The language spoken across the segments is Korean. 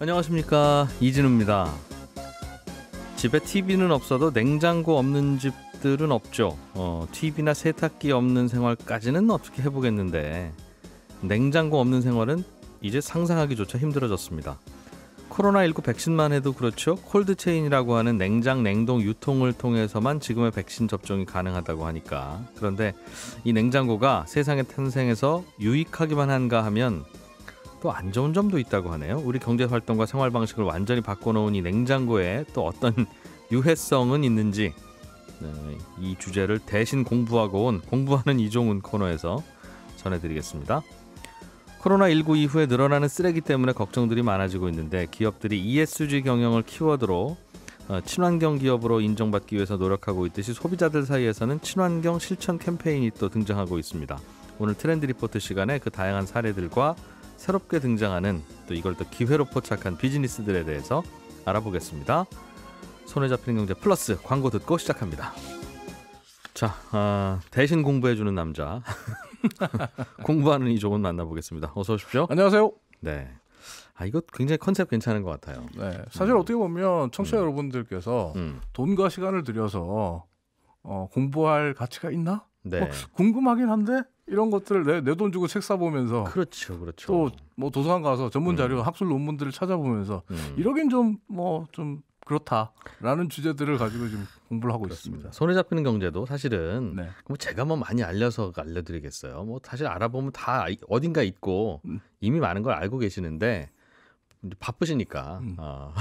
안녕하십니까 이진우입니다. 집에 TV는 없어도 냉장고 없는 집들은 없죠. 어, TV나 세탁기 없는 생활까지는 어떻게 해보겠는데 냉장고 없는 생활은 이제 상상하기조차 힘들어졌습니다. 코로나19 백신만 해도 그렇죠. 콜드체인이라고 하는 냉장 냉동 유통을 통해서만 지금의 백신 접종이 가능하다고 하니까. 그런데 이 냉장고가 세상에 탄생해서 유익하기만 한가 하면 또안 좋은 점도 있다고 하네요. 우리 경제 활동과 생활 방식을 완전히 바꿔놓은 이 냉장고에 또 어떤 유해성은 있는지 네, 이 주제를 대신 공부하고 온 공부하는 이종훈 코너에서 전해드리겠습니다. 코로나19 이후에 늘어나는 쓰레기 때문에 걱정들이 많아지고 있는데 기업들이 ESG 경영을 키워드로 어, 친환경 기업으로 인정받기 위해서 노력하고 있듯이 소비자들 사이에서는 친환경 실천 캠페인이 또 등장하고 있습니다. 오늘 트렌드 리포트 시간에 그 다양한 사례들과 새롭게 등장하는 또 이걸 또 기회로 포착한 비즈니스들에 대해서 알아보겠습니다. 손에 잡히는 경제 플러스 광고 듣고 시작합니다. 자, 어, 대신 공부해주는 남자. 공부하는 이종은 만나보겠습니다. 어서 오십시오. 안녕하세요. 네. 아, 이거 굉장히 컨셉 괜찮은 것 같아요. 네. 사실 음. 어떻게 보면 청취자 음. 여러분들께서 음. 돈과 시간을 들여서 어, 공부할 가치가 있나? 네. 궁금하긴 한데 이런 것들을 내 돈 주고 책 사보면서 그렇죠, 그렇죠. 또뭐 도서관 가서 전문 음. 자료, 음. 학술 논문들을 찾아보면서 음. 이러긴 좀뭐좀 뭐 그렇다라는 주제들을 가지고 지금 공부를 하고 그렇습니다. 있습니다. 손에 잡히는 경제도 사실은 네. 뭐 제가 뭐 많이 알려서 알려드리겠어요. 뭐 사실 알아보면 다 아, 어딘가 있고 음. 이미 많은 걸 알고 계시는데 바쁘시니까. 음. 어.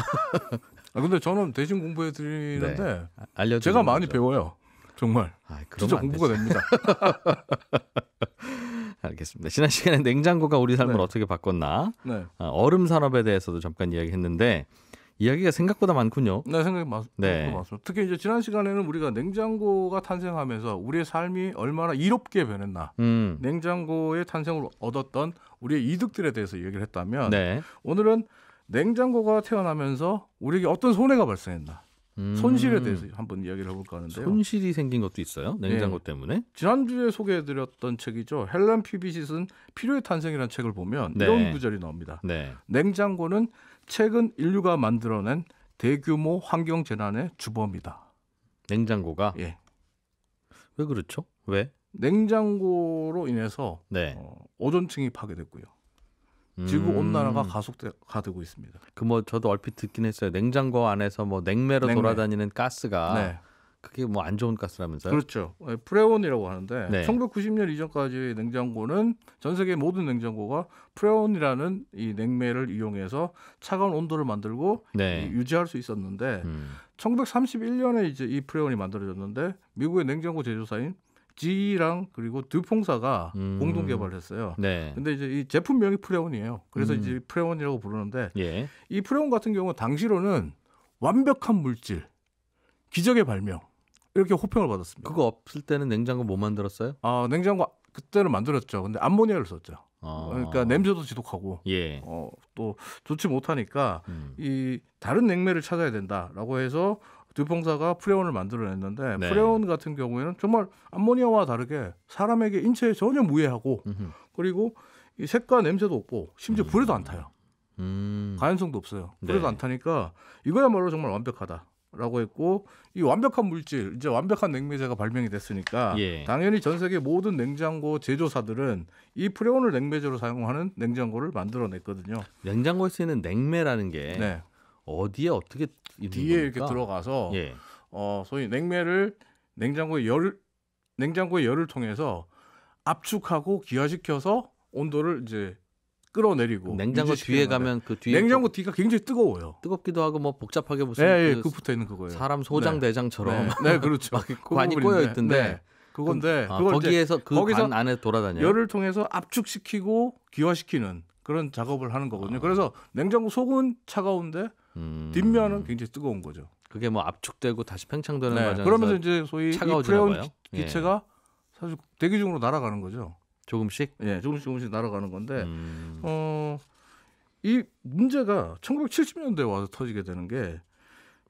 아 근데 저는 대신 공부해 드리는데 네. 알려 아, 제가 많이 배워요. 정말. 아, 진짜 공부가 됩니다. 알겠습니다. 지난 시간에 냉장고가 우리 삶을 네. 어떻게 바꿨나 네. 아, 얼음 산업에 대해서도 잠깐 이야기했는데 이야기가 생각보다 많군요. 네, 생각이 네. 많, 습니다 특히 이제 지난 시간에는 우리가 냉장고가 탄생하면서 우리의 삶이 얼마나 이롭게 변했나, 음. 냉장고의 탄생으로 얻었던 우리의 이득들에 대해서 얘기를 했다면 네. 오늘은 냉장고가 태어나면서 우리에게 어떤 손해가 발생했나, 음. 손실에 대해서 한번 이야기를 해볼까 하는데요. 손실이 생긴 것도 있어요? 네. 냉장고 네. 때문에? 지난주에 소개해드렸던 책이죠. 헬란 피비싯은 필요의 탄생이라는 책을 보면 네. 이런 구절이 나옵니다. 네. 냉장고는 최근 인류가 만들어낸 대규모 환경 재난의 주범이다. 냉장고가? 예. 왜 그렇죠? 왜? 냉장고로 인해서 네. 어, 오존층이 파괴됐고요. 지구 온난화가 음. 가속화되고 있습니다. 그 뭐 저도 얼핏 듣긴 했어요. 냉장고 안에서 뭐 냉매로 냉매. 돌아다니는 가스가 네. 그게 뭐 안 좋은 가스라면서요? 그렇죠. 예, 프레온이라고 하는데 네. 1990년 이전까지 냉장고는 전 세계 모든 냉장고가 프레온이라는 이 냉매를 이용해서 차가운 온도를 만들고 네. 유지할 수 있었는데 음. 1931년에 이제 이 프레온이 만들어졌는데 미국의 냉장고 제조사인 쥐랑 그리고 드퐁사가 음. 공동 개발을 했어요. 네. 근데 이제 이 제품명이 프레온이에요. 그래서 음. 이제 프레온이라고 부르는데 예. 이 프레온 같은 경우 당시로는 완벽한 물질, 기적의 발명 이렇게 호평을 받았습니다. 그거 없을 때는 냉장고 못 뭐 만들었어요? 아 냉장고 그때는 만들었죠. 근데 암모니아를 썼죠. 아. 그러니까 냄새도 지독하고 예. 어, 또 좋지 못하니까 음. 이 다른 냉매를 찾아야 된다라고 해서 듀펑사가 프레온을 만들어냈는데 네. 프레온 같은 경우에는 정말 암모니아와 다르게 사람에게 인체에 전혀 무해하고 음흠. 그리고 이 색과 냄새도 없고 심지어 음. 불에도 안 타요. 음. 가연성도 없어요. 네. 불에도 안 타니까 이거야말로 정말 완벽하다. 라고 했고 이 완벽한 물질 이제 완벽한 냉매제가 발명이 됐으니까 예. 당연히 전 세계 모든 냉장고 제조사들은 이 프레온을 냉매제로 사용하는 냉장고를 만들어냈거든요. 냉장고에 쓰이는 냉매라는 게 네. 어디에 어떻게 있 뒤에 겁니까? 이렇게 들어가서 예. 어 소위 냉매를 냉장고에 열 냉장고의 열을 통해서 압축하고 기화시켜서 온도를 이제 끌어내리고 냉장고 뒤에 가면 그 뒤에 냉장고 뒤가 굉장히 뜨거워요. 뜨겁기도 하고 뭐 복잡하게 무슨 예, 예 그, 그, 붙어 있는 그거예요. 사람 소장 네. 대장처럼 네, 네 그렇죠. 그 관이 꼬여 있던데 네. 그건데 그, 아, 거기에서 그 거기서 안에 돌아다녀 열을 통해서 압축시키고 기화시키는 그런 작업을 하는 거거든요. 아. 그래서 냉장고 속은 차가운데 음. 뒷면은 굉장히 뜨거운 거죠. 그게 뭐 압축되고 다시 팽창되는 네. 과정 그러면서 이제 소위 차가워 프레온 예. 기체가 예. 사실 대기 중으로 날아가는 거죠. 조금씩? 예, 조금씩 조금씩 날아가는 건데 음. 어이 문제가 1970년대에 와서 터지게 되는 게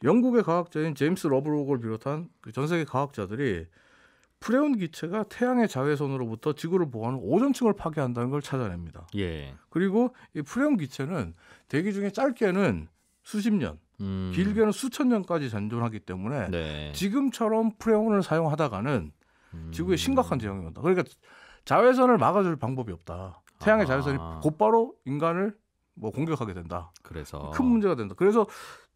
영국의 과학자인 제임스 러브록을 비롯한 그전 세계 과학자들이 프레온 기체가 태양의 자외선으로부터 지구를 보호하는 오존층을 파괴한다는 걸 찾아냅니다. 예. 그리고 이 프레온 기체는 대기 중에 짧게는 수십 년, 음. 길게는 수천 년까지 잔존하기 때문에 네. 지금처럼 프레온을 사용하다가는 음. 지구에 심각한 재앙이 온다. 그러니까 자외선을 막아줄 방법이 없다. 태양의 아. 자외선이 곧바로 인간을 뭐 공격하게 된다. 그래서 큰 문제가 된다. 그래서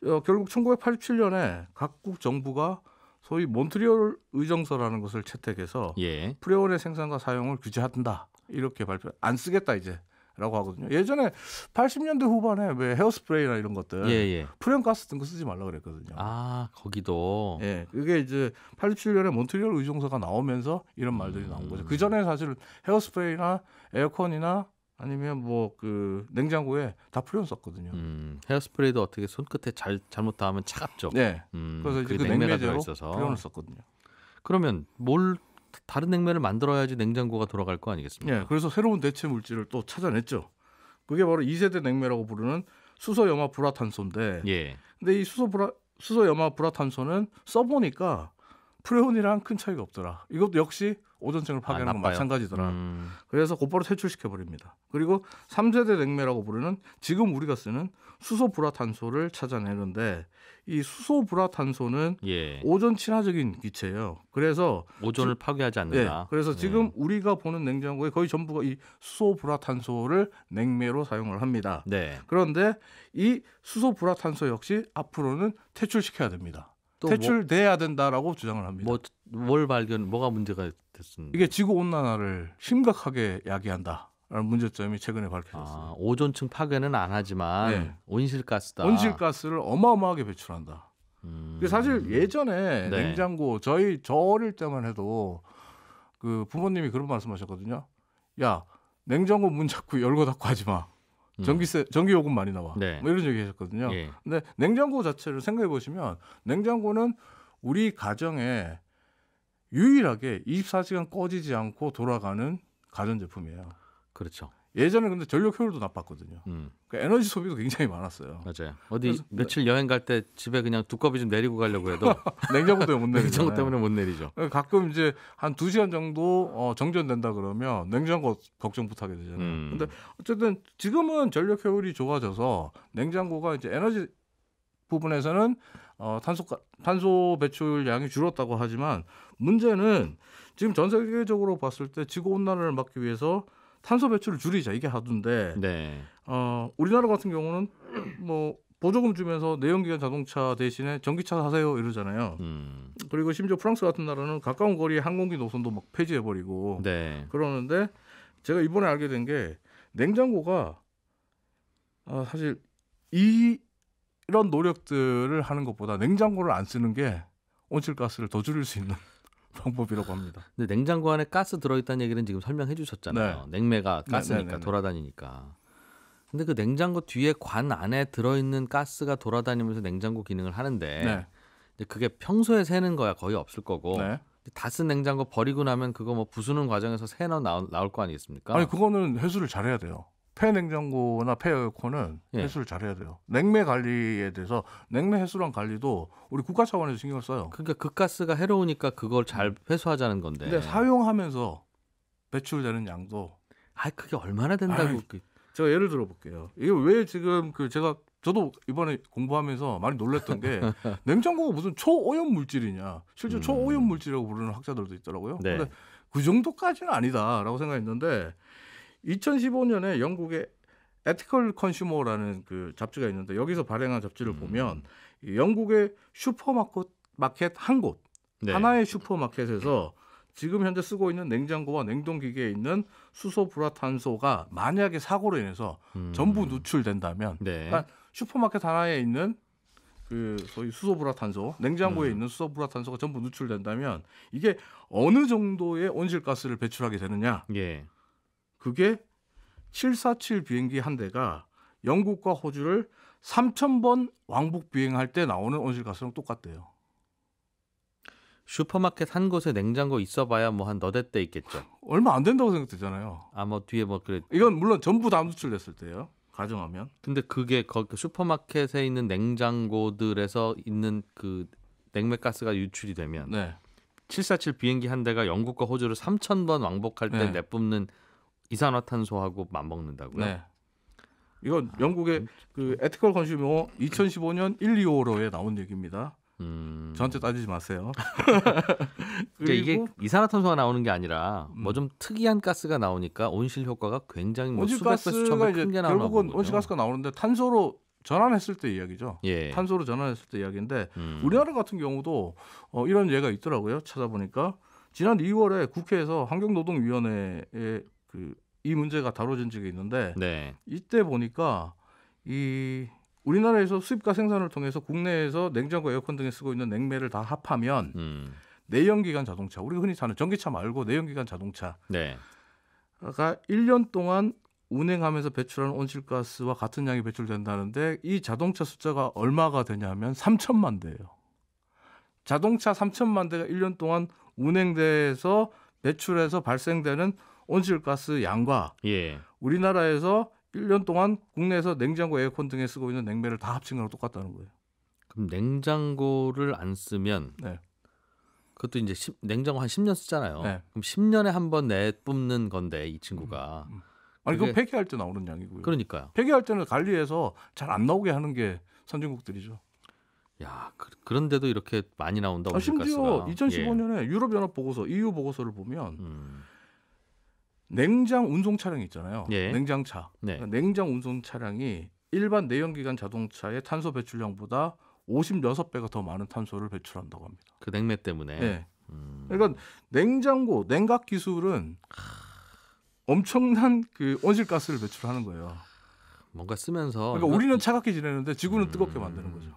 어, 결국 1987년에 각국 정부가 소위 몬트리올 의정서라는 것을 채택해서 예. 프레온의 생산과 사용을 규제한다. 이렇게 발표 안 쓰겠다 이제 라고 하거든요. 예전에 80년대 후반에 왜 헤어스프레이나 이런 것들 예, 예. 프렌가스 등 거 쓰지 말라 그랬거든요. 아 거기도 예 그게 이제 87년에 몬트리올 의정서가 나오면서 이런 말들이 음. 나온 거죠. 그 전에 사실 헤어스프레이나 에어컨이나 아니면 뭐 그 냉장고에 다프려놨었거든요 음, 헤어스프레이도 어떻게 손끝에 잘 잘못 닿으면 차갑죠. 네. 음, 그래서 이제 그 냉매제로 프어서풀려거든요 그러면 뭘 다른 냉면을 만들어야지 냉장고가 돌아갈 거 아니겠습니까? 예, 그래서 새로운 대체 물질을 또 찾아냈죠. 그게 바로 2세대 냉매라고 부르는 수소 염화 불화탄소인데. 예. 근데 이 수소 불화 수소 염화 불화탄소는 써보니까 프레온이랑 큰 차이가 없더라. 이것도 역시 오존층을 아, 파괴하는 아, 마찬가지더라. 음. 그래서 곧바로 퇴출시켜 버립니다. 그리고 3세대 냉매라고 부르는 지금 우리가 쓰는 수소 불화탄소를 찾아내는데 이 수소 불화탄소는 예. 오존 친화적인 기체예요. 그래서 오존을 지, 파괴하지 않는다. 예, 그래서 예. 지금 우리가 보는 냉장고에 거의 전부가 이 수소 불화탄소를 냉매로 사용을 합니다. 네. 그런데 이 수소 불화탄소 역시 앞으로는 퇴출시켜야 됩니다. 뭐 퇴출돼야 된다라고 주장을 합니다. 뭐, 뭘 발견, 뭐가 문제가 됐습니까? 이게 지구 온난화를 심각하게 야기한다. 라는 문제점이 최근에 밝혀졌습니다. 아, 오존층 파괴는 안 하지만 네. 온실가스다. 온실가스를 어마어마하게 배출한다. 음... 사실 예전에 네. 냉장고 저희 저 어릴 때만 해도 그 부모님이 그런 말씀하셨거든요. 야 냉장고 문 자꾸 열고 닫고 하지 마. 음. 전기세 전기 요금 많이 나와. 네. 뭐 이런 얘기 하셨거든요. 예. 근데 냉장고 자체를 생각해 보시면 냉장고는 우리 가정에 유일하게 24시간 꺼지지 않고 돌아가는 가전제품이에요. 그렇죠. 예전에 근데 전력 효율도 나빴거든요. 음. 그러니까 에너지 소비도 굉장히 많았어요. 맞아요. 어디 그래서, 며칠 여행 갈 때 집에 그냥 두꺼비 좀 내리고 가려고 해도 냉장고 도못 내리죠. 냉장고 때문에 못 내리죠. 네, 가끔 이제 한 두 시간 정도 어, 정전된다 그러면 냉장고 걱정부터 하게 되잖아요. 음. 근데 어쨌든 지금은 전력 효율이 좋아져서 냉장고가 이제 에너지 부분에서는 어, 탄소 탄소 배출량이 줄었다고 하지만 문제는 지금 전 세계적으로 봤을 때 지구 온난화를 막기 위해서 탄소 배출을 줄이자 이게 하던데 네. 어, 우리나라 같은 경우는 뭐 보조금 주면서 내연기관 자동차 대신에 전기차 사세요 이러잖아요. 음. 그리고 심지어 프랑스 같은 나라는 가까운 거리에 항공기 노선도 막 폐지해버리고 네. 그러는데 제가 이번에 알게 된 게 냉장고가 어, 사실 이 이런 노력들을 하는 것보다 냉장고를 안 쓰는 게 온실가스를 더 줄일 수 있는 방법이라고 합니다. 근데 냉장고 안에 가스 들어있다는 얘기는 지금 설명해 주셨잖아요. 네. 냉매가 네, 가스니까 네네네네. 네, 네. 돌아다니니까. 근데 그 냉장고 뒤에 관 안에 들어있는 가스가 돌아다니면서 냉장고 기능을 하는데 네. 이제 그게 평소에 새는 거야 거의 없을 거고 네. 다쓴 냉장고 버리고 나면 그거 뭐 부수는 과정에서 새나 나올, 나올 거 아니겠습니까? 아니 그거는 회수를 잘해야 돼요. 폐냉장고나 폐에어컨은 예. 회수를 잘해야 돼요. 냉매 관리에 대해서 냉매 회수랑 관리도 우리 국가 차원에서 신경 써요. 그러니까 그 가스가 해로우니까 그걸 잘 음. 회수하자는 건데. 근데 사용하면서 배출되는 양도 아 그게 얼마나 된다고 아이, 그 제가 예를 들어 볼게요. 이게 왜 지금 그 제가 저도 이번에 공부하면서 많이 놀랐던 게 냉장고가 무슨 초오염 물질이냐 실제 음. 초오염 물질이라고 부르는 학자들도 있더라고요. 네. 근데 그 정도까지는 아니다라고 생각했는데 2015년에 영국의 에티컬 컨슈머라는 그 잡지가 있는데 여기서 발행한 잡지를 음. 보면 영국의 슈퍼마켓 마켓 한 곳, 네. 하나의 슈퍼마켓에서 지금 현재 쓰고 있는 냉장고와 냉동기계에 있는 수소 불화탄소가 만약에 사고로 인해서 음. 전부 누출된다면 네. 그러니까 슈퍼마켓 하나에 있는 그 소위 수소 불화탄소, 냉장고에 음. 있는 수소 불화탄소가 전부 누출된다면 이게 어느 정도의 온실가스를 배출하게 되느냐? 예. 그게 747 비행기 한 대가 영국과 호주를 3,000번 왕복 비행할 때 나오는 온실가스랑 똑같대요. 슈퍼마켓 한 곳에 냉장고 있어봐야 뭐 한 너댓 대 있겠죠. 얼마 안 된다고 생각되잖아요. 아뭐 뒤에 뭐 그래. 이건 물론 전부 다수출됐을 때예요. 가정하면. 근데 그게 거기 그 슈퍼마켓에 있는 냉장고들에서 있는 그 냉매 가스가 유출이 되면 네. 747 비행기 한 대가 영국과 호주를 3,000번 왕복할 때 네. 내뿜는 이산화탄소하고 맞먹는다고요? 네. 이건 영국의 아, 그 에티컬 컨슈머 2015년 1, 2호로에 나온 얘기입니다. 음... 저한테 따지지 마세요. 그러니까 이게 이산화탄소가 나오는 게 아니라 음. 뭐좀 특이한 가스가 나오니까 온실 효과가 굉장히 뭐 수백 배 수천 배큰게 나오는 결국은 온실가스가 나오는데 탄소로 전환했을 때 이야기죠. 예. 탄소로 전환했을 때 이야기인데 음. 우리나라 같은 경우도 어, 이런 예가 있더라고요. 찾아보니까 지난 2월에 국회에서 환경노동위원회에 그이 문제가 다뤄진 적이 있는데 네. 이때 보니까 이 우리나라에서 수입과 생산을 통해서 국내에서 냉장고, 에어컨 등에 쓰고 있는 냉매를 다 합하면 음. 내연기관 자동차, 우리가 흔히 사는 전기차 말고 내연기관 자동차가 네. 1년 동안 운행하면서 배출하는 온실가스와 같은 양이 배출된다는데 이 자동차 숫자가 얼마가 되냐면 3천만 대예요. 자동차 3천만 대가 1년 동안 운행돼서 배출해서 발생되는 온실가스 양과 예. 우리나라에서 1년 동안 국내에서 냉장고, 에어컨 등에 쓰고 있는 냉매를 다 합친 거랑 똑같다는 거예요. 그럼 냉장고를 안 쓰면 네. 그것도 이제 10, 냉장고 한 10년 쓰잖아요. 네. 그럼 10년에 한 번 내뿜는 건데 이 친구가. 음, 음. 음. 아니 그게... 그 폐기할 때 나오는 양이고요. 그러니까요. 폐기할 때는 관리해서 잘 안 나오게 하는 게 선진국들이죠. 야 그, 런데도 이렇게 많이 나온다. 아, 심지어 2015년에 예. 유럽연합 보고서 EU 보고서를 보면 음. 냉장 운송 차량이 있잖아요. 예. 냉장차. 네. 그러니까 냉장 운송 차량이 일반 내연기관 자동차의 탄소 배출량보다 56배가 더 많은 탄소를 배출한다고 합니다. 그 냉매 때문에. 네. 음. 그러니까 냉장고, 냉각 기술은 엄청난 그 온실가스를 배출하는 거예요. 뭔가 쓰면서 그러니까 우리는 차갑게 지내는데 지구는 음. 뜨겁게 만드는 거죠.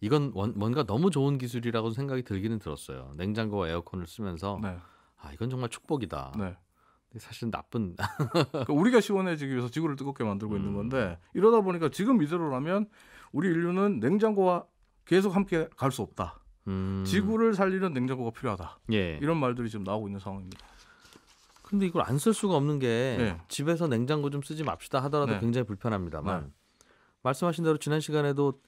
이건 원, 뭔가 너무 좋은 기술이라고 생각이 들기는 들었어요. 냉장고와 에어컨을 쓰면서 네. 아 이건 정말 축복이다. 네. 사실 나쁜. 그러니까 우리가 시원해지기 위해서 지구를 뜨겁게 만들고 음. 있는 건데 이러다 보니까 지금 이대로라면 우리 인류는 냉장고와 계속 함께 갈 수 없다. 음. 지구를 살리는 냉장고가 필요하다. 예. 이런 말들이 지금 나오고 있는 상황입니다. 근데 이걸 안 쓸 수가 없는 게 네. 집에서 냉장고 좀 쓰지 맙시다 하더라도 네. 굉장히 불편합니다만 네. 말씀하신 대로 지난 시간에도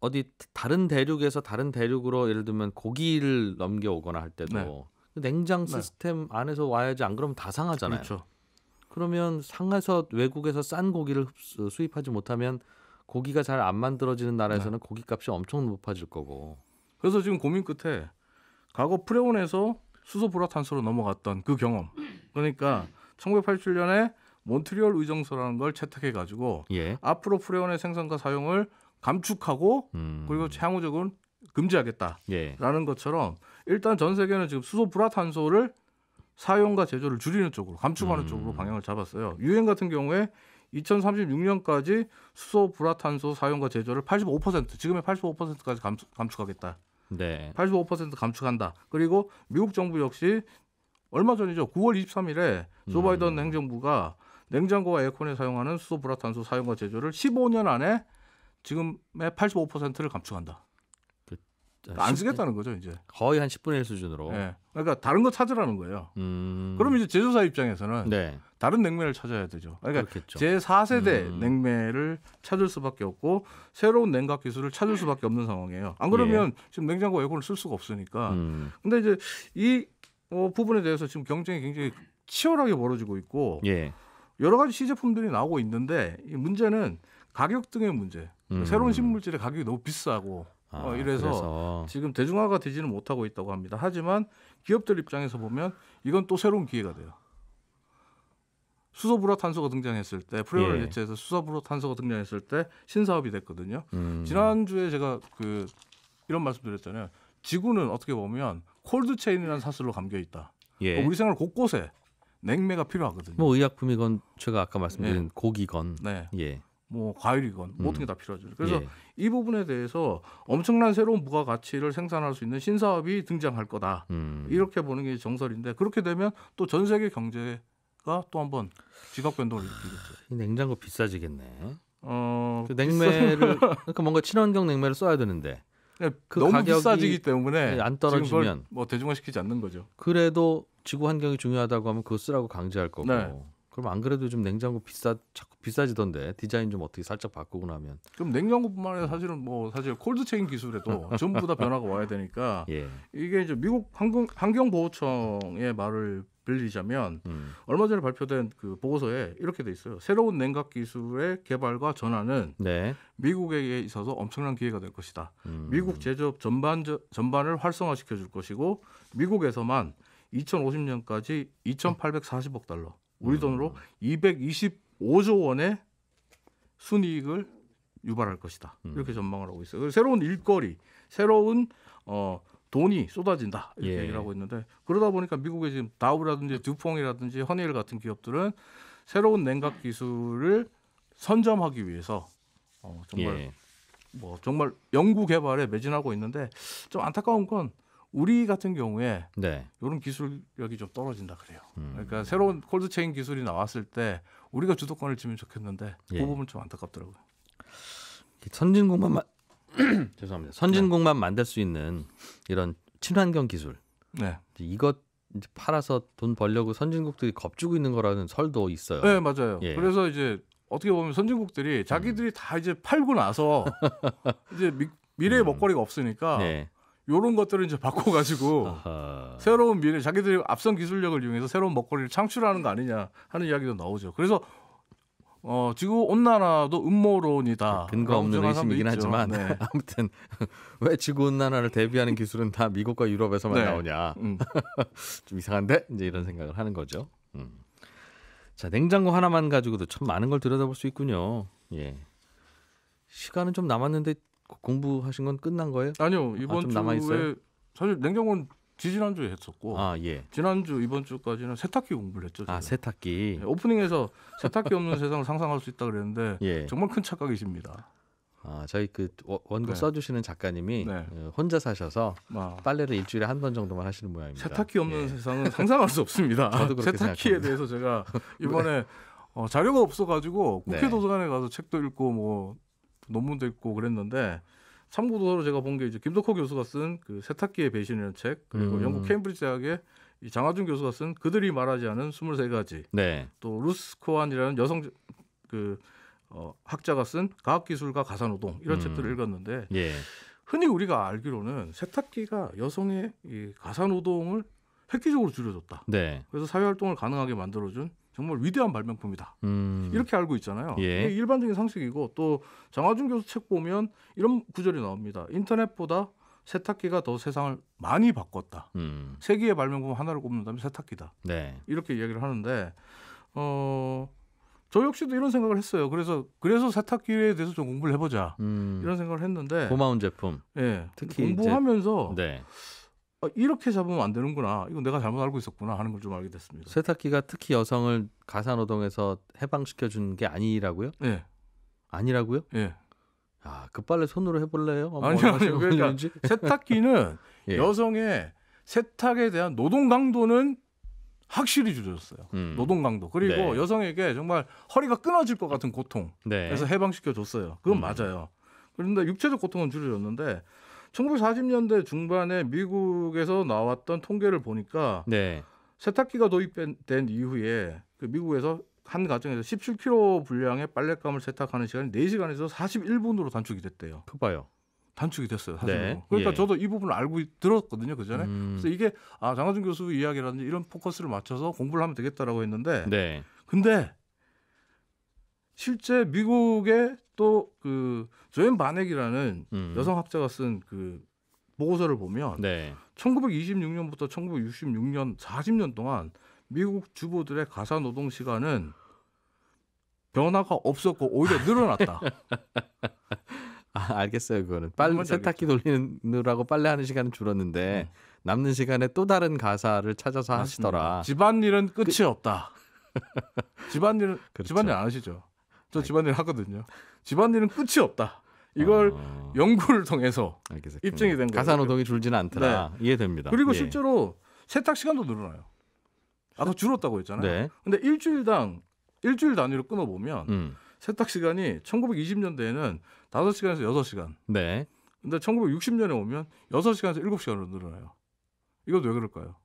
어디 다른 대륙에서 다른 대륙으로 예를 들면 고기를 넘겨오거나 할 때도 네. 냉장 네. 시스템 네. 안에서 와야지 안 그러면 다 상하잖아요. 그렇죠. 그러면 상해서 외국에서 싼 고기를 수입하지 못하면 고기가 잘 안 만들어지는 나라에서는 네. 고기 값이 엄청 높아질 거고. 그래서 지금 고민 끝에 과거 프레온에서 수소 불화탄소로 넘어갔던 그 경험. 그러니까 1987년에 몬트리올 의정서라는 걸 채택해 가지고 예. 앞으로 프레온의 생산과 사용을 감축하고 음. 그리고 향후적은 금지하겠다라는 예. 것처럼 일단 전 세계는 지금 수소 불화탄소를 사용과 제조를 줄이는 쪽으로 감축하는 음. 쪽으로 방향을 잡았어요. 유엔 같은 경우에 2036년까지 수소 불화탄소 사용과 제조를 85% 지금의 85%까지 감축, 하겠다 네. 85% 감축한다. 그리고 미국 정부 역시 얼마 전이죠. 9월 23일에 조 음. 바이든 행정부가 냉장고와 에어컨에 사용하는 수소 불화탄소 사용과 제조를 15년 안에 지금의 85%를 감축한다. 안 쓰겠다는 거죠 이제 거의 한 10분의 1 수준으로. 네. 그러니까 다른 거 찾으라는 거예요. 음... 그럼 이제 제조사 입장에서는 네. 다른 냉매를 찾아야 되죠. 그러니까 제 4세대 음, 음... 냉매를 찾을 수밖에 없고 새로운 냉각 기술을 찾을 수밖에 없는 상황이에요. 안 그러면 예. 지금 냉장고 에어컨을 쓸 수가 없으니까. 음... 근데 이제 이 어, 부분에 대해서 지금 경쟁이 굉장히 치열하게 벌어지고 있고 예. 여러 가지 시제품들이 나오고 있는데 이 문제는 가격 등의 문제. 그러니까 음. 새로운 식물질의 가격이 너무 비싸고 아, 어, 이래서 그래서. 지금 대중화가 되지는 못하고 있다고 합니다. 하지만 기업들 입장에서 보면 이건 또 새로운 기회가 돼요. 수소 불화 탄소가 등장했을 때 프레오를 예. 대체해서 수소 불화 탄소가 등장했을 때 신사업이 됐거든요. 음. 지난주에 제가 그 이런 말씀드렸잖아요. 지구는 어떻게 보면 콜드 체인이라는 사슬로 감겨 있다. 예. 우리 생활 곳곳에 냉매가 필요하거든요. 뭐 의약품이건 제가 아까 말씀드린 예. 고기건. 네. 예. 뭐 과일이건 뭐 음. 모든 게 다 필요하죠. 그래서 예. 이 부분에 대해서 엄청난 새로운 부가 가치를 생산할 수 있는 신사업이 등장할 거다. 음. 이렇게 보는 게 정설인데 그렇게 되면 또 전 세계 경제가 또 한번 지각 변동을 일으키겠죠. 아, 이 냉장고 비싸지겠네. 어, 그 냉매를 그러니까 뭔가 친환경 냉매를 써야 되는데 네, 그 너무 비싸지기 때문에 예, 안 떨어지면 뭐 대중화시키지 않는 거죠. 그래도 지구 환경이 중요하다고 하면 그거 쓰라고 강제할 거고. 네. 그럼 안 그래도 좀 냉장고 비싸 자꾸 비싸지던데 디자인 좀 어떻게 살짝 바꾸고 나면 그럼 냉장고뿐만 아니라 사실은 뭐 사실 콜드 체인 기술에도 전부 다 변화가 와야 되니까 예. 이게 이제 미국 환경 환경 보호청의 말을 빌리자면 음. 얼마 전에 발표된 그 보고서에 이렇게 돼 있어요. 새로운 냉각 기술의 개발과 전환은 네. 미국에게 있어서 엄청난 기회가 될 것이다. 음. 미국 제조업 전반 전반을 활성화시켜 줄 것이고 미국에서만 2050년까지 2,840억 달러 우리 돈으로 225조 원의 순이익을 유발할 것이다. 음. 이렇게 전망을 하고 있어요. 그래서 새로운 일거리, 새로운 어 돈이 쏟아진다 이렇게 예. 얘기를 하고 있는데 그러다 보니까 미국의 지금 다우라든지 듀퐁이라든지 허니엘 같은 기업들은 새로운 냉각 기술을 선점하기 위해서 어 정말 예. 뭐 정말 연구 개발에 매진하고 있는데 좀 안타까운 건 우리 같은 경우에 네. 이런 기술력이 좀 떨어진다 그래요. 음. 그러니까 새로운 콜드체인 기술이 나왔을 때 우리가 주도권을 지면 좋겠는데 그 예. 그 부분 좀 안타깝더라고요. 선진국만 마... 죄송합니다. 선진국만 네. 만들 수 있는 이런 친환경 기술. 네. 이것 팔아서 돈 벌려고 선진국들이 겁주고 있는 거라는 설도 있어요. 네, 맞아요. 예. 그래서 이제 어떻게 보면 선진국들이 자기들이 음. 다 이제 팔고 나서 이제 미, 미래의 음. 먹거리가 없으니까 네. 요런 것들을 이제 바꿔가지고 아하. 새로운 미래, 자기들이 앞선 기술력을 이용해서 새로운 먹거리를 창출하는 거 아니냐 하는 이야기도 나오죠. 그래서 어, 지구 온난화도 음모론이다. 아, 근거 없는 의심이긴 하지만 네. 아무튼 왜 지구 온난화를 대비하는 기술은 다 미국과 유럽에서만 네. 나오냐. 음. 좀 이상한데 이제 이런 생각을 하는 거죠. 음. 자, 냉장고 하나만 가지고도 참 많은 걸 들여다볼 수 있군요. 예. 시간은 좀 남았는데 공부하신 건 끝난 거예요? 아니요 아, 이번 아, 남아 있어요? 사실 냉장고는 지지난 주에 했었고 아, 예. 지난 주 이번 주까지는 세탁기 공부를 했죠. 아, 제가. 아 세탁기 네, 오프닝에서 세탁기 없는 세상을 상상할 수 있다 그랬는데 예. 정말 큰 착각이십니다. 아, 저희 그 원고 네. 써주시는 작가님이 네. 어, 혼자 사셔서 아. 빨래를 일주일에 한 번 정도만 하시는 모양입니다. 세탁기 없는 예. 세상은 상상할 수 없습니다. 세탁기에 생각합니다. 대해서 제가 이번에 네. 어, 자료가 없어가지고 국회 네. 도서관에 가서 책도 읽고 뭐 논문도 있고 그랬는데 참고도서로 제가 본 게 이제 김덕호 교수가 쓴 그 세탁기의 배신이라는 책 그리고 음. 영국 케임브리지 대학의 이 장하준 교수가 쓴 그들이 말하지 않은 23가지 네. 또 루스 코안이라는 여성 그 어, 학자가 쓴 과학기술과 가사노동 이런 음. 책들을 읽었는데 예. 흔히 우리가 알기로는 세탁기가 여성의 이 가사노동을 획기적으로 줄여줬다. 네. 그래서 사회활동을 가능하게 만들어준 정말 위대한 발명품이다. 음. 이렇게 알고 있잖아요. 예. 일반적인 상식이고 또 장하준 교수 책 보면 이런 구절이 나옵니다. 인터넷보다 세탁기가 더 세상을 많이 바꿨다. 음. 세기의 발명품 하나를 꼽는다면 세탁기다. 네. 이렇게 이야기를 하는데 어. 저 역시도 이런 생각을 했어요. 그래서 그래서 세탁기에 대해서 좀 공부를 해보자 음. 이런 생각을 했는데 고마운 제품. 예, 특히 공부하면서 네. 아, 이렇게 잡으면 안 되는구나. 이거 내가 잘못 알고 있었구나 하는 걸 좀 알게 됐습니다. 세탁기가 특히 여성을 가사노동에서 해방시켜 준 게 아니라고요? 네. 아니라고요? 네. 아, 급발레 손으로 해볼래요? 뭐아니아니 그러니까 세탁기는 예. 여성의 세탁에 대한 노동 강도는 확실히 줄여줬어요. 음. 노동 강도. 그리고 네. 여성에게 정말 허리가 끊어질 것 같은 고통. 네. 그래서 해방시켜 줬어요. 그건 음. 맞아요. 그런데 육체적 고통은 줄여줬는데 1940년대 중반에 미국에서 나왔던 통계를 보니까 네. 세탁기가 도입된 이후에 그 미국에서 한 가정에서 17kg 분량의 빨랫감을 세탁하는 시간이 4시간에서 41분으로 단축이 됐대요. 그 봐요. 단축이 됐어요. 사실 네. 그러니까 예. 저도 이 부분을 알고 들었거든요. 그 전에. 음. 그래서 이게 아 장하준 교수 이야기라든지 이런 포커스를 맞춰서 공부를 하면 되겠다라고 했는데. 네. 근데 실제 미국의 또 그 조엔반넥이라는 음. 여성 학자가 쓴그 보고서를 보면 네. 1926년부터 1966년 40년 동안 미국 주부들의 가사 노동 시간은 변화가 없었고 오히려 늘어났다. 아, 알겠어요. 그거는 빨리 세탁기 돌리느라고 빨래하는 시간은 줄었는데 음. 남는 시간에 또 다른 가사를 찾아서 맞습니다. 하시더라. 집안일은 끝이 그... 없다. 집안일은 그렇죠. 집안일 안 하시죠? 저 집안일 하거든요. 집안일은 끝이 없다. 이걸 어... 연구를 통해서 알겠습니다. 입증이 된 음, 거예요. 가사노동이 줄지는 않더라. 네. 이해됩니다. 그리고 예. 실제로 세탁 시간도 늘어나요. 아까 줄었다고 했잖아요. 네. 근데 일주일당 일주일 단위로 끊어 보면 음. 세탁 시간이 1920년대에는 5시간에서 6시간. 네. 근데 1960년에 오면 6시간에서 7시간으로 늘어나요. 이건 왜 그럴까요?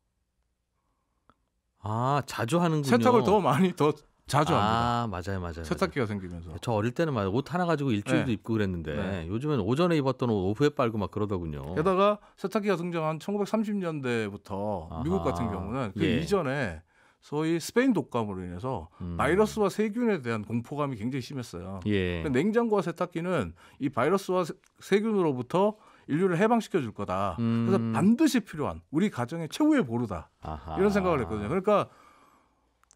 아, 자주 하는군요. 세탁을 더 많이 더 자주 아, 합니다. 맞아요, 맞아요. 세탁기가 생기면서. 저 어릴 때는 막옷 하나 가지고 일주일도 네. 입고 그랬는데 네. 요즘엔 오전에 입었던 옷 오후에 빨고 막 그러더군요. 게다가 세탁기가 등장한 1930년대부터 아하. 미국 같은 경우는 그 예. 이전에 소위 스페인 독감으로 인해서 음. 바이러스와 세균에 대한 공포감이 굉장히 심했어요. 예. 냉장고와 세탁기는 이 바이러스와 세균으로부터 인류를 해방시켜 줄 거다. 음. 그래서 반드시 필요한 우리 가정의 최후의 보루다. 아하. 이런 생각을 했거든요. 그러니까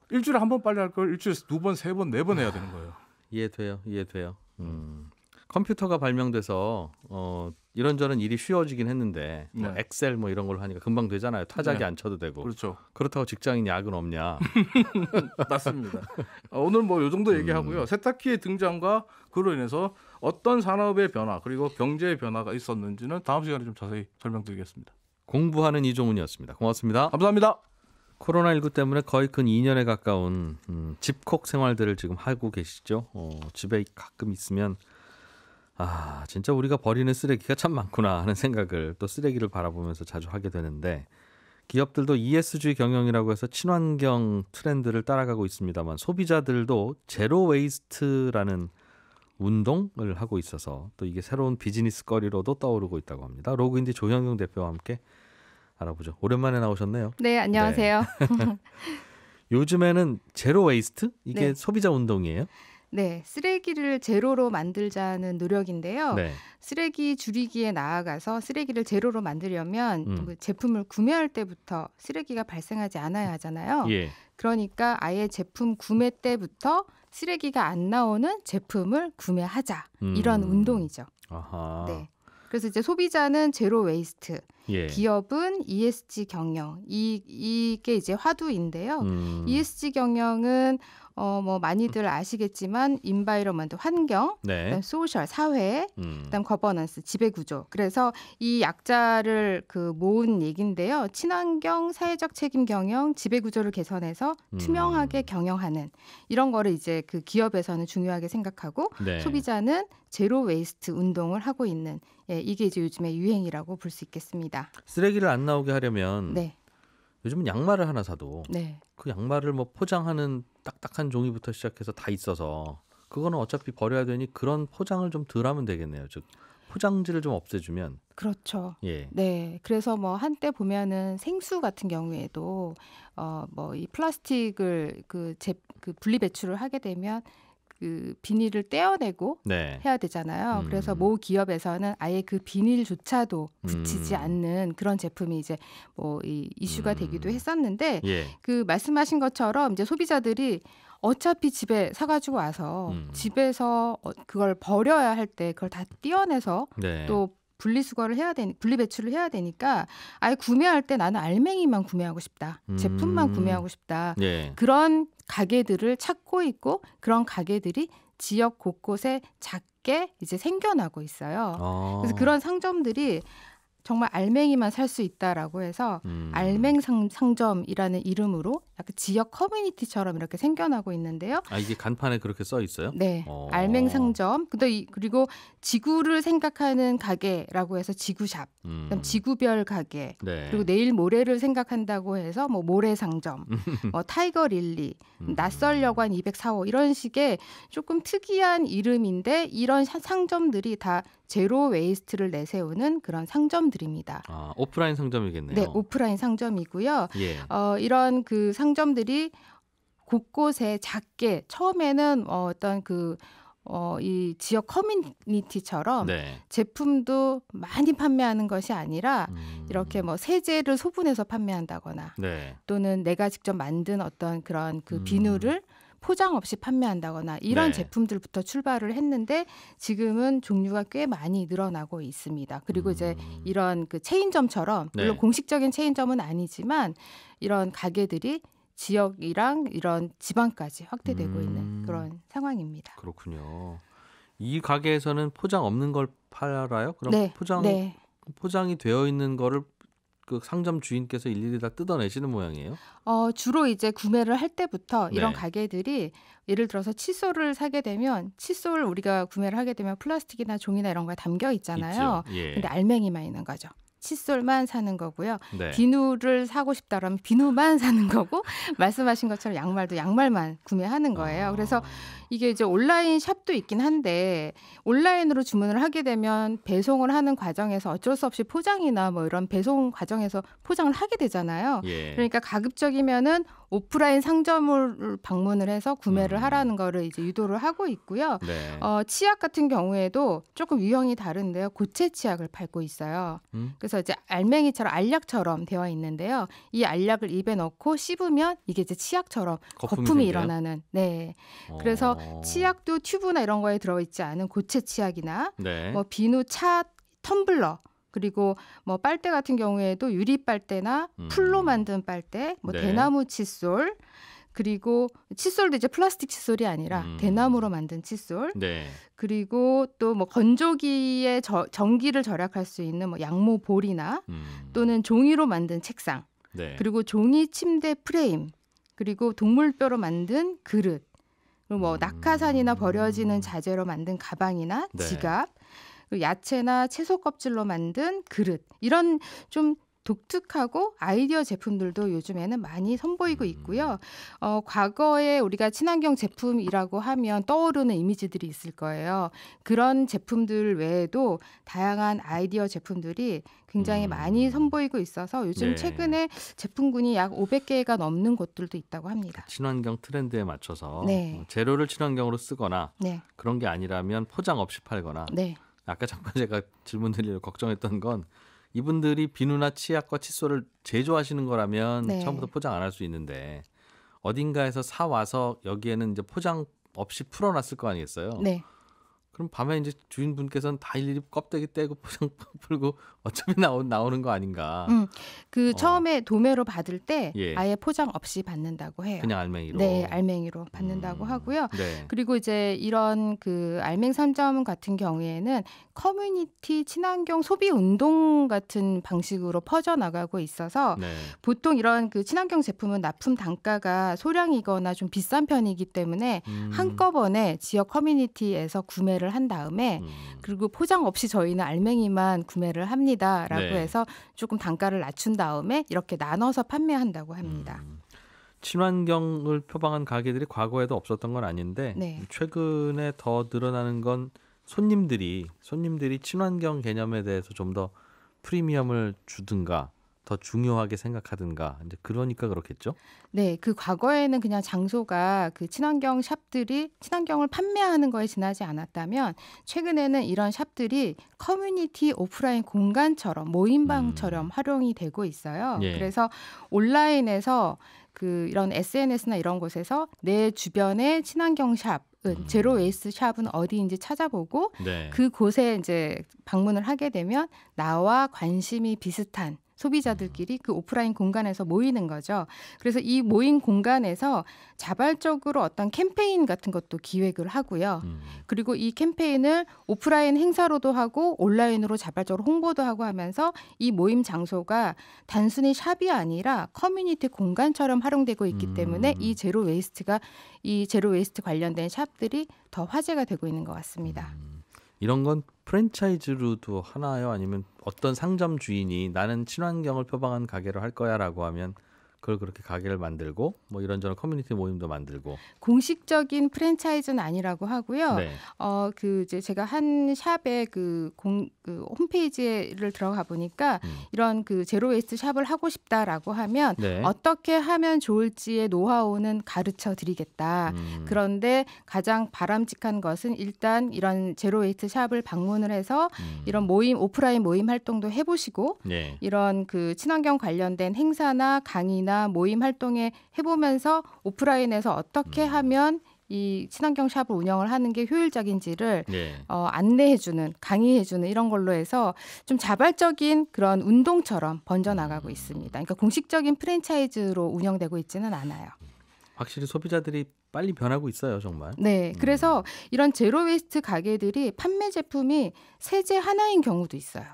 일주일에 한 번빨리할걸 일주일에 두 번, 세 번, 네 번 해야 되는 거예요. 이해돼요, 이해돼요. 음. 컴퓨터가 발명돼서 어, 이런저런 일이 쉬워지긴 했는데 뭐 네. 엑셀 뭐 이런 걸 하니까 금방 되잖아요. 타자기 네. 안 쳐도 되고. 그렇죠. 그렇다고 직장인 야근 없냐? 맞습니다. 아, 오늘 뭐 요 정도 얘기하고요. 음. 세탁기의 등장과 그로 인해서 어떤 산업의 변화 그리고 경제의 변화가 있었는지는 다음 시간에 좀 자세히 설명드리겠습니다. 공부하는 이종훈이었습니다. 고맙습니다. 감사합니다. 코로나19 때문에 거의 근 2년에 가까운 음, 집콕 생활들을 지금 하고 계시죠. 어, 집에 가끔 있으면 아 진짜 우리가 버리는 쓰레기가 참 많구나 하는 생각을 또 쓰레기를 바라보면서 자주 하게 되는데 기업들도 ESG 경영이라고 해서 친환경 트렌드를 따라가고 있습니다만 소비자들도 제로 웨이스트라는 운동을 하고 있어서 또 이게 새로운 비즈니스 거리로도 떠오르고 있다고 합니다. 로그인디 조현경 대표와 함께 알아보죠. 오랜만에 나오셨네요. 네, 안녕하세요. 네. 요즘에는 제로 웨이스트 이게 네. 소비자 운동이에요? 네, 쓰레기를 제로로 만들자는 노력인데요. 네. 쓰레기 줄이기에 나아가서 쓰레기를 제로로 만들려면 음. 그 제품을 구매할 때부터 쓰레기가 발생하지 않아야 하잖아요. 예. 그러니까 아예 제품 구매 때부터 쓰레기가 안 나오는 제품을 구매하자 음. 이런 운동이죠. 아하. 네. 그래서 이제 소비자는 제로 웨이스트, 예. 기업은 ESG 경영 이 이게 이제 화두인데요. 음. ESG 경영은 어, 뭐 많이들 아시겠지만 인바이러먼트 환경, 네. 그다음 소셜 사회, 음. 그다음 거버넌스 지배 구조. 그래서 이 약자를 그 모은 얘긴데요. 친환경 사회적 책임 경영 지배 구조를 개선해서 음. 투명하게 음. 경영하는 이런 거를 이제 그 기업에서는 중요하게 생각하고 네. 소비자는 제로 웨이스트 운동을 하고 있는 예, 이게 이제 요즘의 유행이라고 볼 수 있겠습니다. 있습니다. 쓰레기를 안 나오게 하려면 네. 요즘은 양말을 하나 사도 네. 그 양말을 뭐 포장하는 딱딱한 종이부터 시작해서 다 있어서 그거는 어차피 버려야 되니 그런 포장을 좀 덜하면 되겠네요. 즉 포장지를 좀 없애주면 그렇죠. 예. 네. 그래서 뭐 한때 보면은 생수 같은 경우에도 어 뭐 이 플라스틱을 그제그 그 분리 배출을 하게 되면 그 비닐을 떼어내고 네. 해야 되잖아요. 음. 그래서 모 기업에서는 아예 그 비닐조차도 붙이지 음. 않는 그런 제품이 이제 뭐이 이슈가 음. 되기도 했었는데 예. 그 말씀하신 것처럼 이제 소비자들이 어차피 집에 사가지고 와서 음. 집에서 어 그걸 버려야 할 때 그걸 다 떼어내서 네. 또 분리수거를 해야 되니 분리배출을 해야 되니까 아예 구매할 때 나는 알맹이만 구매하고 싶다. 음. 제품만 구매하고 싶다. 예. 그런 가게들을 찾고 있고 그런 가게들이 지역 곳곳에 작게 이제 생겨나고 있어요. 아. 그래서 그런 상점들이 정말 알맹이만 살 수 있다라고 해서 음. 알맹상점이라는 이름으로 약간 지역 커뮤니티처럼 이렇게 생겨나고 있는데요. 아 이게 간판에 그렇게 써 있어요? 네, 어. 알맹상점. 근데 이, 그리고 지구를 생각하는 가게라고 해서 지구샵, 음. 지구별 가게, 네. 그리고 내일 모레를 생각한다고 해서 뭐 모래상점, 뭐 타이거 릴리, 음. 낯설여관 204호 이런 식의 조금 특이한 이름인데 이런 상점들이 다 제로 웨이스트를 내세우는 그런 상점들입니다. 아, 오프라인 상점이겠네요. 네, 오프라인 상점이고요. 예. 어, 이런 그 상점들이 곳곳에 작게 처음에는 뭐 어떤 어그 어, 이 지역 커뮤니티처럼 네. 제품도 많이 판매하는 것이 아니라 음. 이렇게 뭐 세제를 소분해서 판매한다거나 네. 또는 내가 직접 만든 어떤 그런 그 음. 비누를 음. 포장 없이 판매한다거나 이런 네. 제품들부터 출발을 했는데 지금은 종류가 꽤 많이 늘어나고 있습니다. 그리고 음. 이제 이런 그 체인점처럼 물론 네. 공식적인 체인점은 아니지만 이런 가게들이 지역이랑 이런 지방까지 확대되고 음. 있는 그런 상황입니다. 그렇군요. 이 가게에서는 포장 없는 걸 팔아요? 그럼 네. 포장 네. 포장이 되어 있는 거를 그 상점 주인께서 일일이 다 뜯어내시는 모양이에요? 어, 주로 이제 구매를 할 때부터 이런 네. 가게들이 예를 들어서 칫솔을 사게 되면 칫솔 우리가 구매를 하게 되면 플라스틱이나 종이나 이런 거에 담겨 있잖아요. 예. 근데 알맹이만 있는 거죠. 칫솔만 사는 거고요. 네. 비누를 사고 싶다라면 비누만 사는 거고 말씀하신 것처럼 양말도 양말만 구매하는 거예요. 아. 그래서 이게 이제 온라인 샵도 있긴 한데 온라인으로 주문을 하게 되면 배송을 하는 과정에서 어쩔 수 없이 포장이나 뭐 이런 배송 과정에서 포장을 하게 되잖아요. 예. 그러니까 가급적이면은 오프라인 상점을 방문을 해서 구매를 음. 하라는 거를 이제 유도를 하고 있고요. 네. 어, 치약 같은 경우에도 조금 유형이 다른데요. 고체 치약을 팔고 있어요. 음? 그래서 이제 알맹이처럼 알약처럼 되어 있는데요. 이 알약을 입에 넣고 씹으면 이게 이제 치약처럼 거품이, 거품이 일어나는. 네. 그래서 어. 어. 치약도 튜브나 이런 거에 들어있지 않은 고체 치약이나 네. 뭐 비누, 차, 텀블러 그리고 뭐 빨대 같은 경우에도 유리 빨대나 음. 풀로 만든 빨대, 뭐 네. 대나무 칫솔 그리고 칫솔도 이제 플라스틱 칫솔이 아니라 음. 대나무로 만든 칫솔. 네. 그리고 또 뭐건조기에 저, 전기를 절약할 수 있는 뭐 양모 볼이나 음. 또는 종이로 만든 책상. 네. 그리고 종이 침대 프레임. 그리고 동물뼈로 만든 그릇. 그리고 뭐 낙하산이나 버려지는 자재로 만든 가방이나 네. 지갑, 야채나 채소 껍질로 만든 그릇 이런 좀 독특하고 아이디어 제품들도 요즘에는 많이 선보이고 음. 있고요. 어, 과거에 우리가 친환경 제품이라고 하면 떠오르는 이미지들이 있을 거예요. 그런 제품들 외에도 다양한 아이디어 제품들이 굉장히 음. 많이 선보이고 있어서 요즘 네. 최근에 제품군이 약 500개가 넘는 곳들도 있다고 합니다. 친환경 트렌드에 맞춰서 네. 어, 재료를 친환경으로 쓰거나 네. 그런 게 아니라면 포장 없이 팔거나 네. 아까 잠깐 제가 질문 드리려 고 걱정했던 건 이분들이 비누나 치약과 칫솔을 제조하시는 거라면 네. 처음부터 포장 안 할 수 있는데 어딘가에서 사 와서 여기에는 이제 포장 없이 풀어놨을 거 아니겠어요. 네. 그럼 밤에 이제 주인분께서는 다 일일이 껍데기 떼고 포장 풀고 어차피 나오, 나오는 거 아닌가. 음, 그 어. 처음에 도매로 받을 때 예. 아예 포장 없이 받는다고 해요. 그냥 알맹이로. 네, 알맹이로 받는다고 음. 하고요. 네. 그리고 이제 이런 그 알맹 선점 같은 경우에는 커뮤니티 친환경 소비 운동 같은 방식으로 퍼져 나가고 있어서 네. 보통 이런 그 친환경 제품은 납품 단가가 소량이거나 좀 비싼 편이기 때문에 음. 한꺼번에 지역 커뮤니티에서 구매를 구매를 한 다음에 음. 그리고 포장 없이 저희는 알맹이만 구매를 합니다라고 네. 해서 조금 단가를 낮춘 다음에 이렇게 나눠서 판매한다고 합니다. 음. 친환경을 표방한 가게들이 과거에도 없었던 건 아닌데 네. 최근에 더 늘어나는 건 손님들이 손님들이 친환경 개념에 대해서 좀 더 프리미엄을 주든가 더 중요하게 생각하든가 이제 그러니까 그렇겠죠? 네, 그 과거에는 그냥 장소가 그 친환경 샵들이 친환경을 판매하는 거에 지나지 않았다면 최근에는 이런 샵들이 커뮤니티 오프라인 공간처럼 모임방처럼 음. 활용이 되고 있어요. 예. 그래서 온라인에서 그 이런 SNS나 이런 곳에서 내 주변의 친환경 샵 음. 제로 웨이스 샵은 어디인지 찾아보고 네. 그곳에 이제 방문을 하게 되면 나와 관심이 비슷한 소비자들끼리 그 오프라인 공간에서 모이는 거죠. 그래서 이 모인 공간에서 자발적으로 어떤 캠페인 같은 것도 기획을 하고요. 음. 그리고 이 캠페인을 오프라인 행사로도 하고 온라인으로 자발적으로 홍보도 하고 하면서 이 모임 장소가 단순히 샵이 아니라 커뮤니티 공간처럼 활용되고 있기 음. 때문에 이 제로 웨이스트가 이 제로 웨이스트 관련된 샵들이 더 화제가 되고 있는 것 같습니다. 음. 이런 건 프랜차이즈로도 하나요? 아니면 어떤 상점 주인이 나는 친환경을 표방한 가게를 할 거야라고 하면 그걸 그렇게 가게를 만들고 뭐 이런저런 커뮤니티 모임도 만들고 공식적인 프랜차이즈는 아니라고 하고요. 네. 어그 이제 제가 한 샵의 그공그 홈페이지를 들어가 보니까 음. 이런 그 제로 웨이스트 샵을 하고 싶다라고 하면 네. 어떻게 하면 좋을지의 노하우는 가르쳐 드리겠다. 음. 그런데 가장 바람직한 것은 일단 이런 제로 웨이스트 샵을 방문을 해서 음. 이런 모임 오프라인 모임 활동도 해 보시고 네. 이런 그 친환경 관련된 행사나 강의나 워크이나 모임 활동에 해보면서 오프라인에서 어떻게 음. 하면 이 친환경 샵을 운영을 하는 게 효율적인지를 네. 어, 안내해주는 강의해주는 이런 걸로 해서 좀 자발적인 그런 운동처럼 번져나가고 음. 있습니다. 그러니까 공식적인 프랜차이즈로 운영되고 있지는 않아요. 확실히 소비자들이 빨리 변하고 있어요, 정말. 네. 음. 그래서 이런 제로 웨이스트 가게들이 판매 제품이 세제 하나인 경우도 있어요.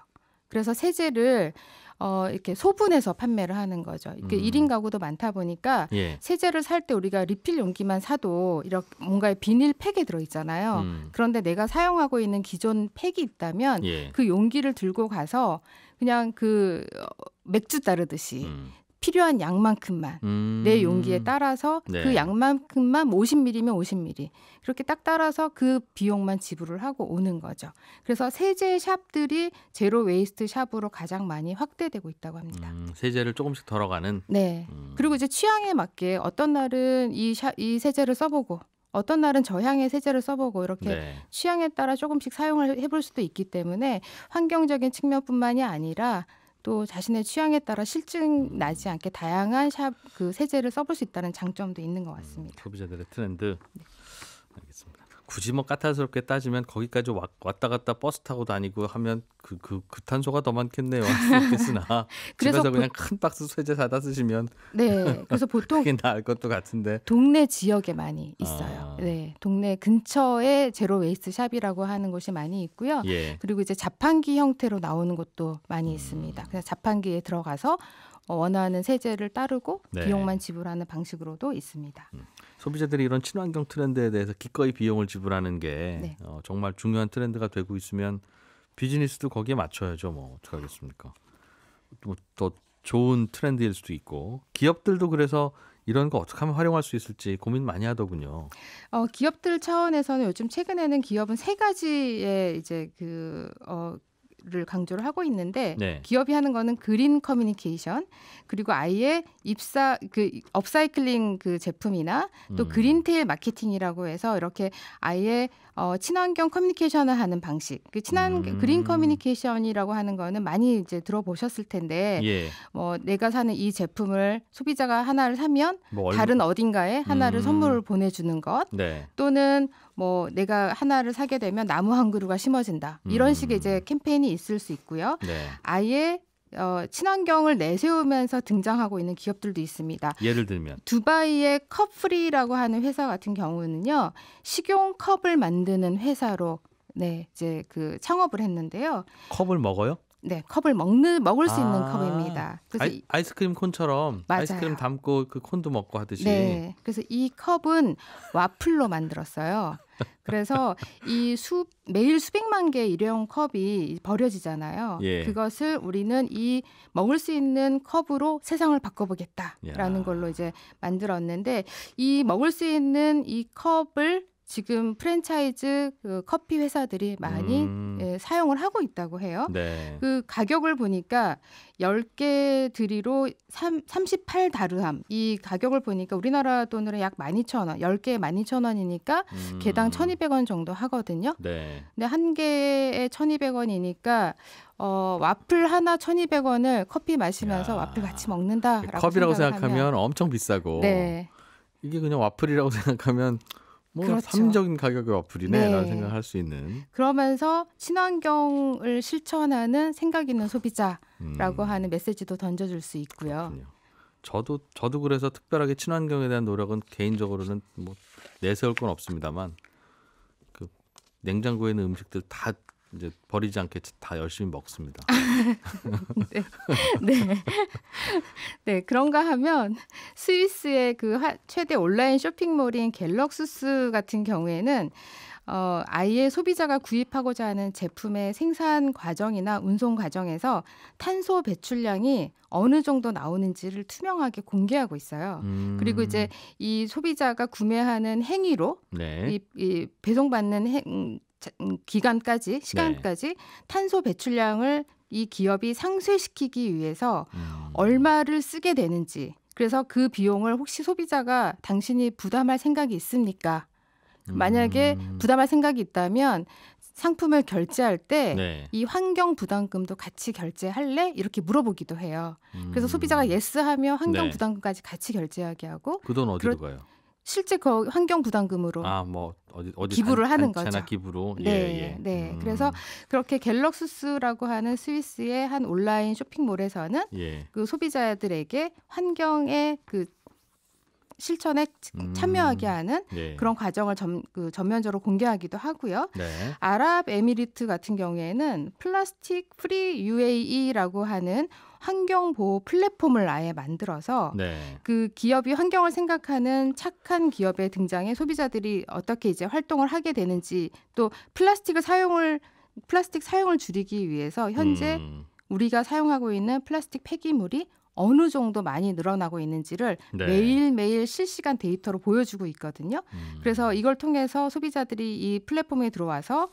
그래서 세제를 어, 이렇게 소분해서 판매를 하는 거죠. 이렇게 음. 1인 가구도 많다 보니까 예. 세제를 살 때 우리가 리필 용기만 사도 이렇게 뭔가 비닐 팩에 들어 있잖아요. 음. 그런데 내가 사용하고 있는 기존 팩이 있다면 예. 그 용기를 들고 가서 그냥 그 어, 맥주 따르듯이 음. 필요한 양만큼만 음. 내 용기에 따라서 그 네. 그 양만큼만 50ml면 50ml 그렇게 딱 따라서 그 비용만 지불을 하고 오는 거죠. 그래서 세제 샵들이 제로 웨이스트 샵으로 가장 많이 확대되고 있다고 합니다. 음, 세제를 조금씩 덜어가는. 네. 음. 그리고 이제 취향에 맞게 어떤 날은 이, 샤, 이 세제를 써보고 어떤 날은 저향의 세제를 써보고 이렇게 네. 취향에 따라 조금씩 사용을 해볼 수도 있기 때문에 환경적인 측면뿐만이 아니라 또 자신의 취향에 따라 실증 나지 않게 다양한 샵 그 세제를 써볼 수 있다는 장점도 있는 것 같습니다. 음, 소비자들의 트렌드. 네. 알겠습니다. 굳이 뭐 까탈스럽게 따지면 거기까지 왔, 다 갔다 버스 타고 다니고 하면 그, 그, 그 탄소가 더 많겠네요. 그래으나 집에서 보... 그냥 큰 박스 소재 사다 쓰시면 네, 그래서 보통 그게 나을 것도 같은데 동네 지역에 많이 있어요. 아. 네, 동네 근처에 제로 웨이스 샵이라고 하는 곳이 많이 있고요. 예. 그리고 이제 자판기 형태로 나오는 곳도 많이 음. 있습니다. 그래서 자판기에 들어가서 어, 원하는 세제를 따르고 네. 비용만 지불하는 방식으로도 있습니다. 음. 소비자들이 이런 친환경 트렌드에 대해서 기꺼이 비용을 지불하는 게 네. 어, 정말 중요한 트렌드가 되고 있으면 비즈니스도 거기에 맞춰야죠. 뭐어떻게하겠습니까 또, 뭐 또 좋은 트렌드일 수도 있고 기업들도 그래서 이런 거 어떻게 하면 활용할 수 있을지 고민 많이 하더군요. 어, 기업들 차원에서는 요즘 최근에는 기업은 세 가지의 이제 그 어, 기업 강조를 하고 있는데 네. 기업이 하는 거는 그린 커뮤니케이션 그리고 아예 입사 그 업사이클링 그 제품이나 또 음. 그린테일 마케팅이라고 해서 이렇게 아예 어, 친환경 커뮤니케이션을 하는 방식. 그 친환 음. 그린 커뮤니케이션이라고 하는 거는 많이 이제 들어보셨을 텐데 예. 뭐 내가 사는 이 제품을 소비자가 하나를 사면 뭐 다른 어딘가에 하나를 음. 선물을 보내주는 것 네. 또는 뭐 내가 하나를 사게 되면 나무 한 그루가 심어진다. 이런 음. 식의 이제 음. 캠페인이 있을 수 있고요. 네. 아예 어, 친환경을 내세우면서 등장하고 있는 기업들도 있습니다. 예를 들면 두바이의 컵프리라고 하는 회사 같은 경우는요. 식용 컵을 만드는 회사로 네, 이제 그 창업을 했는데요. 컵을 먹어요? 네, 컵을 먹는 먹을 수 아, 있는 컵입니다. 그래서 아이, 스크림 콘처럼 맞아요. 아이스크림 담고 그 콘도 먹고 하듯이. 네, 그래서 이 컵은 와플로 만들었어요. 그래서 이수 매일 수백만 개의 일회용 컵이 버려지잖아요. 예. 그것을 우리는 이 먹을 수 있는 컵으로 세상을 바꿔보겠다라는 야. 걸로 이제 만들었는데 이 먹을 수 있는 이 컵을 지금 프랜차이즈 그 커피 회사들이 많이 음. 예, 사용을 하고 있다고 해요. 네. 그 가격을 보니까 10개 드리로 3, 38다르함. 이 가격을 보니까 우리나라 돈으로 약 12,000원. 10개에 12,000원이니까 음. 개당 1,200원 정도 하거든요. 네. 근데 한 개에 1,200원이니까 어, 와플 하나 1,200원을 커피 마시면서 야. 와플 같이 먹는다라고 컵이라고 생각하면, 생각하면 엄청 비싸고 네. 이게 그냥 와플이라고 생각하면 뭐 그렇죠. 합리적인 가격의 어플이네라는 네. 생각할 을수 있는. 그러면서 친환경을 실천하는 생각 있는 소비자라고 음. 하는 메시지도 던져줄 수 있고요. 그렇군요. 저도 저도 그래서 특별하게 친환경에 대한 노력은 개인적으로는 뭐 내세울 건 없습니다만 그 냉장고에 있는 음식들 다 이제 버리지 않게 다 열심히 먹습니다. 네. 네. 네. 그런가 하면 스위스의 그 하, 최대 온라인 쇼핑몰인 갤럭스스 같은 경우에는 어, 아예 소비자가 구입하고자 하는 제품의 생산 과정이나 운송 과정에서 탄소 배출량이 어느 정도 나오는지를 투명하게 공개하고 있어요. 음. 그리고 이제 이 소비자가 구매하는 행위로 네. 이, 이 배송받는 행, 음, 기간까지 네. 시간까지 네. 탄소 배출량을 이 기업이 상쇄시키기 위해서 음. 얼마를 쓰게 되는지 그래서 그 비용을 혹시 소비자가 당신이 부담할 생각이 있습니까? 만약에 음. 부담할 생각이 있다면 상품을 결제할 때이 네. 환경 부담금도 같이 결제할래? 이렇게 물어보기도 해요. 음. 그래서 소비자가 음. 예스하며 환경 네. 부담금까지 같이 결제하게 하고 그 돈 어디로 그러, 가요? 실제 그 환경 부담금으로 아, 뭐 어디, 어디 기부를 단, 하는 거죠. 기부로. 예, 네, 예, 예. 네. 음. 그래서 그렇게 갤럭수스라고 하는 스위스의 한 온라인 쇼핑몰에서는 예. 그 소비자들에게 환경에 그 실천에 음. 참여하게 하는 예. 그런 과정을 점, 그 전면적으로 공개하기도 하고요. 네. 아랍에미리트 같은 경우에는 플라스틱 프리 UAE라고 하는 환경 보호 플랫폼을 아예 만들어서 네. 그 기업이 환경을 생각하는 착한 기업의 등장에 소비자들이 어떻게 이제 활동을 하게 되는지 또 플라스틱을 사용을 플라스틱 사용을 줄이기 위해서 현재 음. 우리가 사용하고 있는 플라스틱 폐기물이 어느 정도 많이 늘어나고 있는지를 네. 매일매일 실시간 데이터로 보여주고 있거든요. 음. 그래서 이걸 통해서 소비자들이 이 플랫폼에 들어와서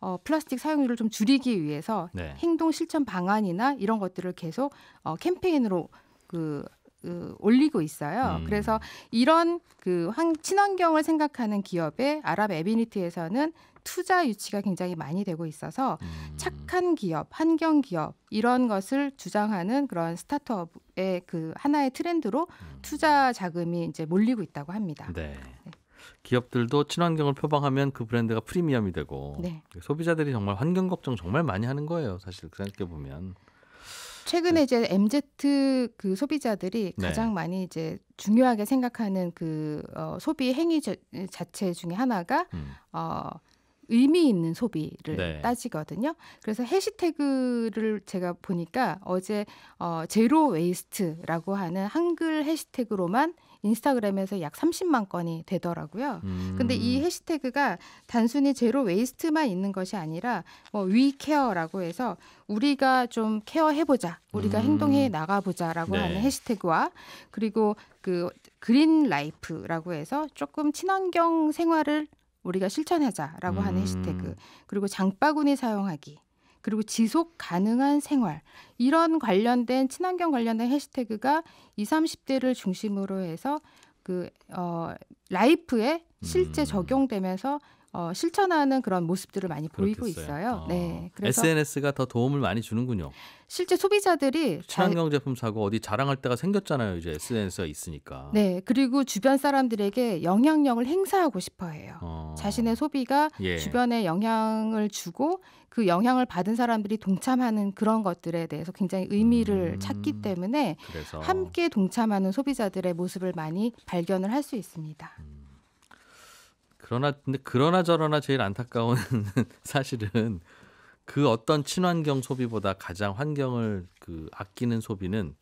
어, 플라스틱 사용률을 좀 줄이기 위해서 네. 행동 실천 방안이나 이런 것들을 계속 어, 캠페인으로 그, 그 올리고 있어요. 음. 그래서 이런 그 환, 친환경을 생각하는 기업의 아랍 에비니트에서는 투자 유치가 굉장히 많이 되고 있어서 음. 착한 기업, 환경 기업 이런 것을 주장하는 그런 스타트업의 그 하나의 트렌드로 음. 투자 자금이 이제 몰리고 있다고 합니다. 네. 네. 기업들도 친환경을 표방하면 그 브랜드가 프리미엄이 되고 네. 소비자들이 정말 환경 걱정 정말 많이 하는 거예요. 사실 생각해 보면. 최근에 네. 이제 MZ 그 소비자들이 네. 가장 많이 이제 중요하게 생각하는 그 어, 소비 행위 자, 자체 중에 하나가 음. 어 의미 있는 소비를 네. 따지거든요. 그래서 해시태그를 제가 보니까 어제 어 제로 웨이스트라고 하는 한글 해시태그로만 인스타그램에서 약 30만 건이 되더라고요. 음. 근데 이 해시태그가 단순히 제로 웨이스트만 있는 것이 아니라 뭐 위케어라고 해서 우리가 좀 케어해보자, 우리가 음. 행동해 나가보자라고 네. 하는 해시태그와 그리고 그 그린 라이프라고 해서 조금 친환경 생활을 우리가 실천하자라고 음. 하는 해시태그 그리고 장바구니 사용하기 그리고 지속 가능한 생활 이런 관련된 친환경 관련된 해시태그가 20, 30대를 중심으로 해서 그 어, 라이프에 실제 음. 적용되면서 어, 실천하는 그런 모습들을 많이 보이고 있어요. 아. 네, 그래서 SNS가 더 도움을 많이 주는군요. 실제 소비자들이 친환경 제품 사고 어디 자랑할 때가 생겼잖아요. 이제 SNS가 있으니까. 네, 그리고 주변 사람들에게 영향력을 행사하고 싶어해요. 어. 자신의 소비가 예. 주변에 영향을 주고 그 영향을 받은 사람들이 동참하는 그런 것들에 대해서 굉장히 의미를 음. 찾기 때문에 그래서. 함께 동참하는 소비자들의 모습을 많이 발견을 할 수 있습니다. 음. 그러나 근데 그러나 저러나 제일 안타까운 사실은 그 어떤 친환경 소비보다 가장 환경을 그 아끼는 소비는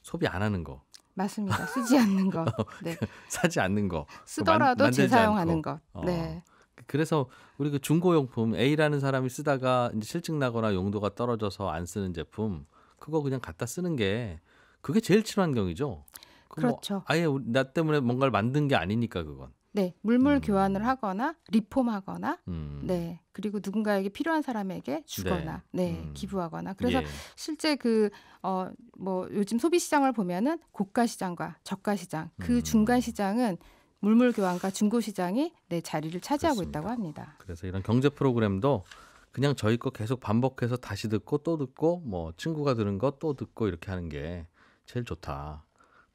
소비 안 하는 거. 맞습니다. 쓰지 않는 거. 어, 네. 그 사지 않는 거. 쓰더라도 만, 재사용하는 것. 네. 어. 그래서 우리 그 중고용품 A라는 사람이 쓰다가 이제 실증 나거나 용도가 떨어져서 안 쓰는 제품 그거 그냥 갖다 쓰는 게 그게 제일 친환경이죠. 뭐 그렇죠. 뭐 아예 나 때문에 뭔가를 만든 게 아니니까 그건. 네, 물물 음. 교환을 하거나 리폼하거나 음. 네. 그리고 누군가에게 필요한 사람에게 주거나 네, 네 음. 기부하거나 그래서 예. 실제 그 어 뭐 요즘 소비 시장을 보면은 고가 시장과 저가 시장 그 음. 중간 시장은 물물 교환과 중고 시장이 네, 자리를 차지하고 그렇습니다. 있다고 합니다. 그래서 이런 경제 프로그램도 그냥 저희 거 계속 반복해서 다시 듣고 또 듣고 뭐 친구가 들은 거 또 듣고 이렇게 하는 게 제일 좋다.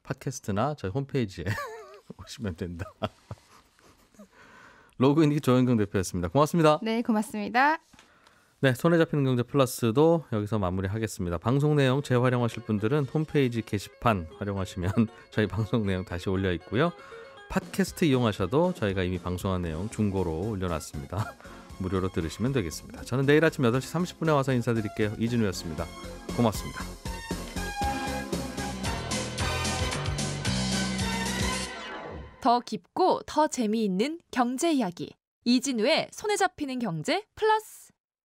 팟캐스트나 저희 홈페이지에 오시면 된다. 로그인 조현경 대표였습니다. 고맙습니다. 네, 고맙습니다. 네, 손에 잡히는 경제 플러스도 여기서 마무리하겠습니다. 방송 내용 재활용하실 분들은 홈페이지 게시판 활용하시면 저희 방송 내용 다시 올려 있고요. 팟캐스트 이용하셔도 저희가 이미 방송한 내용 중고로 올려놨습니다. 무료로 들으시면 되겠습니다. 저는 내일 아침 8시 30분에 와서 인사드릴게요. 이진우였습니다. 고맙습니다. 더 깊고 더 재미있는 경제 이야기. 이진우의 손에 잡히는 경제 플러스.